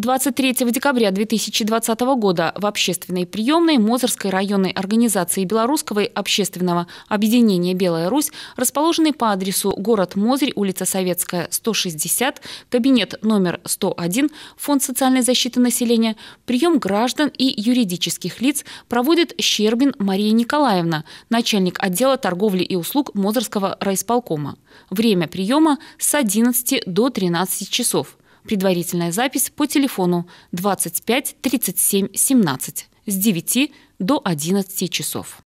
23 декабря 2020 года в общественной приемной Мозырской районной организации Белорусского общественного объединения «Белая Русь», расположенной по адресу город Мозырь, улица Советская, 160, кабинет номер 101, Фонд социальной защиты населения, прием граждан и юридических лиц проводит Щербин Мария Николаевна, начальник отдела торговли и услуг Мозырского райисполкома. Время приема с 11 до 13 часов. Предварительная запись по телефону 25 37 17 с 9 до 11 часов.